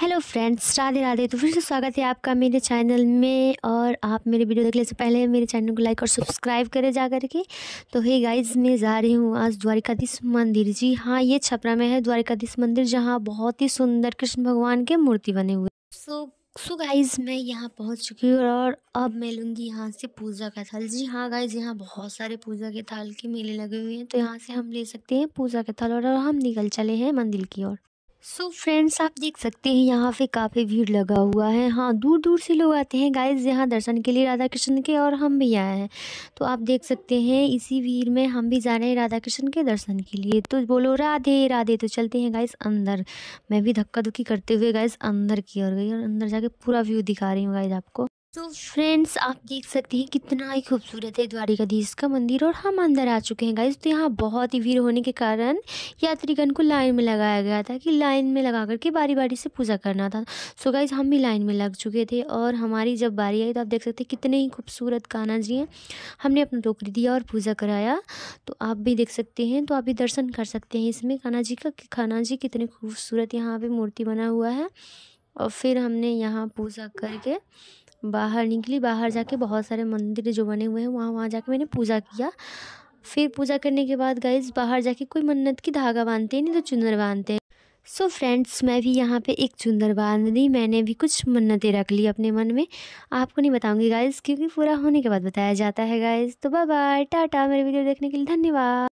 hello friends Radhe Radhe तो फिर से स्वागत है आपका मेरे चैनल में और आप मेरे वीडियो देखने से पहले मेरे चैनल को लाइक और सब्सक्राइब करें जा करके तो हे गाइस मैं जा रही हूँ आज द्वारिकाधीश मंदिर जी हाँ ये छपरा में है द्वारिकाधीश मंदिर जहाँ बहुत ही सुंदर कृष्ण भगवान के मूर्ति बने हुए so so, so so guys मैं यहाँ पहुँच चुकी हूँ और अब मैं लूँगी यहाँ से पूजा का थाल जी हाँ गाइज यहाँ बहुत सारे पूजा के थाल के मेले लगे हुए हैं तो यहाँ से हम ले सकते हैं पूजा के थाल और हम निकल चले हैं मंदिर की ओर सो so फ्रेंड्स आप देख सकते हैं यहाँ पे काफ़ी भीड़ लगा हुआ है हाँ दूर दूर से लोग आते हैं गाइस यहाँ दर्शन के लिए राधा कृष्ण के और हम भी आए हैं तो आप देख सकते हैं इसी भीड़ में हम भी जा रहे हैं राधा कृष्ण के दर्शन के लिए तो बोलो राधे राधे तो चलते हैं गाइस अंदर मैं भी धक्का धुक्की करते हुए गाइस अंदर की ओर गई और अंदर जाके पूरा व्यू दिखा रही हूँ गाइज आपको तो फ्रेंड्स आप देख सकते हैं कितना ही खूबसूरत है द्वारिकाधीश का मंदिर और हम अंदर आ चुके हैं गाइज तो यहाँ बहुत ही भीड़ होने के कारण यात्रीगण को लाइन में लगाया गया था कि लाइन में लगा करके बारी बारी से पूजा करना था सो गाइज हम भी लाइन में लग चुके थे और हमारी जब बारी आई तो आप देख सकते हैं कितने ही खूबसूरत काना जी हैं हमने अपना टोकरी दिया और पूजा कराया तो आप भी देख सकते हैं तो आप भी दर्शन कर सकते हैं इसमें काना जी का खाना जी कितने खूबसूरत यहाँ पर मूर्ति बना हुआ है और फिर हमने यहाँ पूजा करके बाहर निकली बाहर जाके बहुत सारे मंदिर जो बने हुए हैं वहाँ वहाँ जाके मैंने पूजा किया फिर पूजा करने के बाद गाइज बाहर जाके कोई मन्नत की धागा बांधते हैं नहीं तो चुनर बांधते हैं सो so फ्रेंड्स मैं भी यहाँ पे एक चुंदर बांध दी मैंने भी कुछ मन्नतें रख ली अपने मन में आपको नहीं बताऊंगी गाइज क्योंकि पूरा होने के बाद बताया जाता है गाइज तो बाय बाय टाटा मेरे वीडियो देखने के लिए धन्यवाद